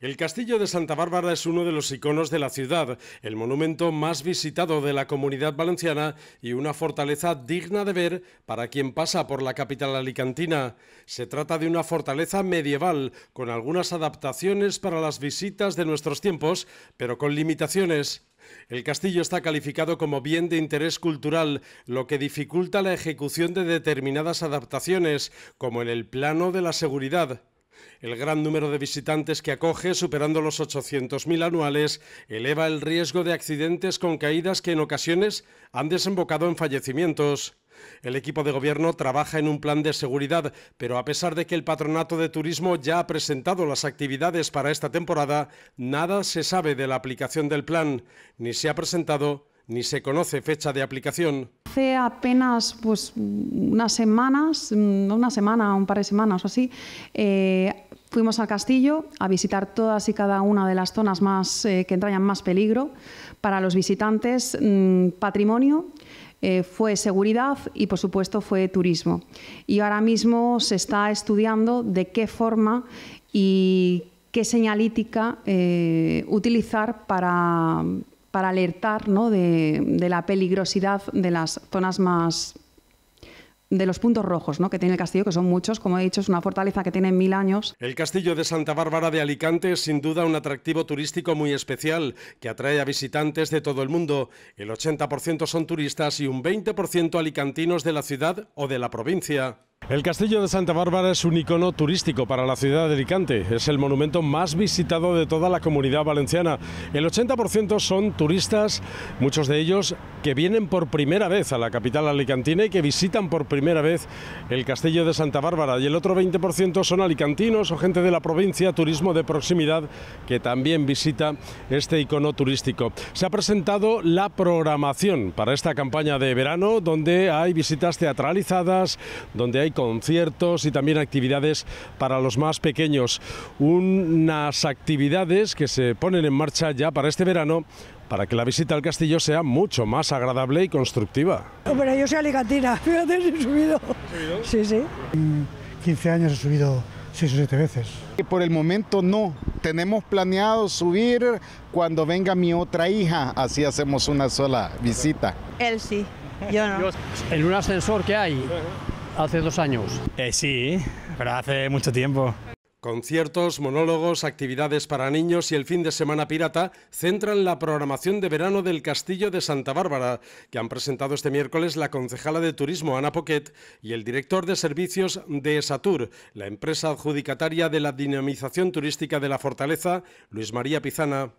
El Castillo de Santa Bárbara es uno de los iconos de la ciudad, el monumento más visitado de la comunidad valenciana y una fortaleza digna de ver para quien pasa por la capital alicantina. Se trata de una fortaleza medieval, con algunas adaptaciones para las visitas de nuestros tiempos, pero con limitaciones. El castillo está calificado como bien de interés cultural, lo que dificulta la ejecución de determinadas adaptaciones, como en el plano de la seguridad. El gran número de visitantes que acoge, superando los 800.000 anuales, eleva el riesgo de accidentes con caídas que en ocasiones han desembocado en fallecimientos. El equipo de gobierno trabaja en un plan de seguridad, pero a pesar de que el Patronato de Turismo ya ha presentado las actividades para esta temporada, nada se sabe de la aplicación del plan, ni se ha presentado ni se conoce fecha de aplicación. Hace apenas pues, unas semanas, mm, una semana, un par de semanas o así, eh, fuimos al castillo a visitar todas y cada una de las zonas más, eh, que entrañan más peligro. Para los visitantes, mm, patrimonio, eh, fue seguridad y, por supuesto, fue turismo. Y ahora mismo se está estudiando de qué forma y qué señalítica utilizar para para alertar de, la peligrosidad de las zonas más de los puntos rojos que tiene el castillo, que son muchos, como he dicho, es una fortaleza que tiene mil años. El castillo de Santa Bárbara de Alicante es sin duda un atractivo turístico muy especial que atrae a visitantes de todo el mundo. El 80% son turistas y un 20% alicantinos de la ciudad o de la provincia. El Castillo de Santa Bárbara es un icono turístico para la ciudad de Alicante. Es el monumento más visitado de toda la comunidad valenciana. El 80% son turistas, muchos de ellos que vienen por primera vez a la capital alicantina y que visitan por primera vez el Castillo de Santa Bárbara. Y el otro 20% son alicantinos o gente de la provincia, turismo de proximidad, que también visita este icono turístico. Se ha presentado la programación para esta campaña de verano, donde hay visitas teatralizadas, donde hay conciertos y también actividades para los más pequeños. Unas actividades que se ponen en marcha ya para este verano para que la visita al castillo sea mucho más agradable y constructiva. Pero yo soy alicantina, fíjate si he subido. Sí, sí. En 15 años he subido 6 o 7 veces. Y por el momento no, tenemos planeado subir cuando venga mi otra hija, así hacemos una sola visita. Él sí, yo no. En un ascensor que hay, hace dos años? Eh, sí, pero hace mucho tiempo. Conciertos, monólogos, actividades para niños y el fin de semana pirata centran la programación de verano del Castillo de Santa Bárbara, que han presentado este miércoles la concejala de turismo Ana Poquet y el director de servicios de Esatur, la empresa adjudicataria de la dinamización turística de la fortaleza, Luis María Pizana.